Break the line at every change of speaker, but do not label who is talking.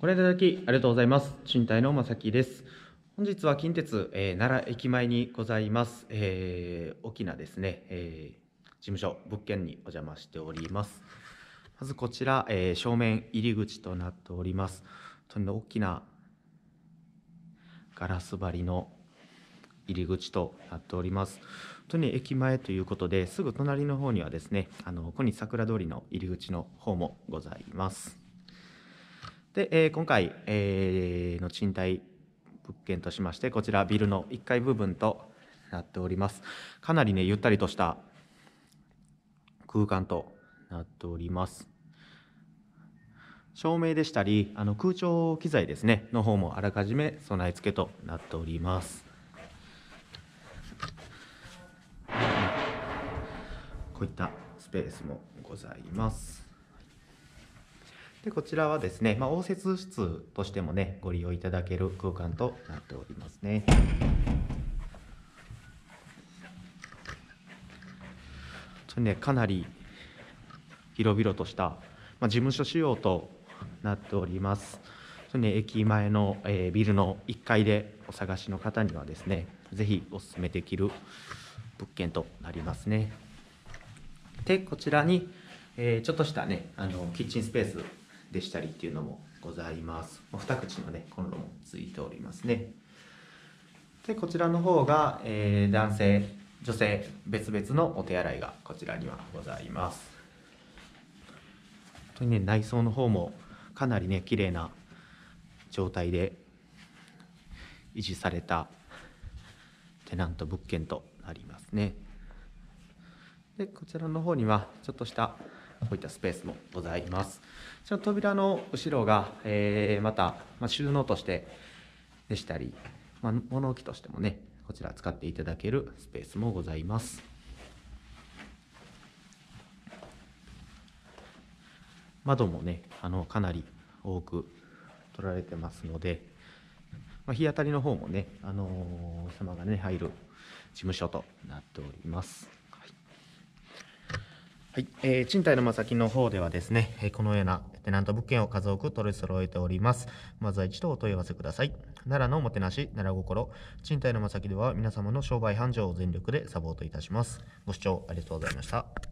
ご覧いただきありがとうございます。賃貸のまさきです。本日は近鉄、えー、奈良駅前にございます、えー、大きなですね、えー、事務所、物件にお邪魔しております。まずこちら、え正面入り口となっております。本んに大きなガラス張りの入り口となっております。本当に駅前ということですぐ隣の方にはですねあのここに桜通りの入り口の方もございます。で、えー、今回、えー、の賃貸物件としましてこちらビルの1階部分となっておりますかなりねゆったりとした空間となっております照明でしたりあの空調機材ですねの方もあらかじめ備え付けとなっておりますこういったスペースもございますでこちらはですね、まあ、応接室としてもねご利用いただける空間となっておりますね。ねかなり広々とした、まあ、事務所仕様となっております。ね、駅前の、えー、ビルの1階でお探しの方にはですね、ぜひお勧めできる物件となりますね。で、こちらに、えー、ちょっとしたね、あのキッチンスペースでしたりっていうのもございます。2口のね、コンロもついておりますね。で、こちらの方が、えー、男性、女性別々のお手洗いがこちらにはございます。本当にね、内装の方もかなりね、綺麗な状態で維持されたテナント物件となりますね。でこちらの方にはちょっとしたこういったスペースもございます。その扉の後ろが、えー、また、まあ、収納としてでしたり、まあ、物置としてもね、こちら使っていただけるスペースもございます。窓もね、あのかなり多く取られてますので、まあ、日当たりの方もね、あのー、様がね、入る事務所となっております。はいえー、賃貸のまさきの方ではですね、えー、このようなテナント物件を数多く取り揃えております。まずは一度お問い合わせください。奈良のおもてなし、奈良心。賃貸のまさきでは皆様の商売繁盛を全力でサポートいたします。ご視聴ありがとうございました。